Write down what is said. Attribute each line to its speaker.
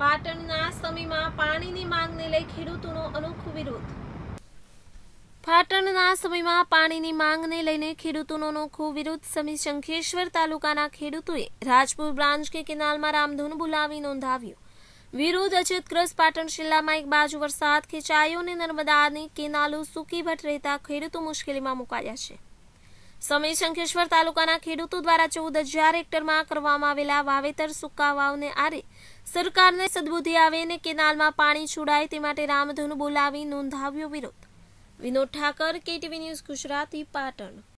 Speaker 1: પાટણના સમયમાં પાણીની માંગને લઈ ખેડૂતોનો અનોખો વિરોધ પાટણના સમયમાં પાણીની માંગને લઈને ખેડૂતોનો અનોખો વિરોધ સમી શંખેશ્વર તાલુકાના ખેડૂતોએ રાજપુર બ્રાન્ચ કે કેનાલમાં રામધૂન બોલાવી નોંધાવ્યું વિરુદ્ધ અછતગ્રસ્ત પાટણ જિલ્લામાં એક બાજુ વરસાદ ખેંચાયો અને નર્મદાની કેનાલો સુકીભટ રહેતા ખેડૂતો મુશ્કેલીમાં મુકાયા છે સમય શંખેશ્વર તાલુકાના ખેડૂતો દ્વારા ચૌદ હજાર હેક્ટરમાં કરવામાં આવેલા વાવેતર સુકા વાવને આરે સરકારને સદબુદ્ધિ આવે ને કેનાલમાં પાણી છોડાય તે માટે રામધૂન બોલાવી નોંધાવ્યો વિરોધ વિનોદ ઠાકર કેટીવી ન્યૂઝ ગુજરાતી પાટણ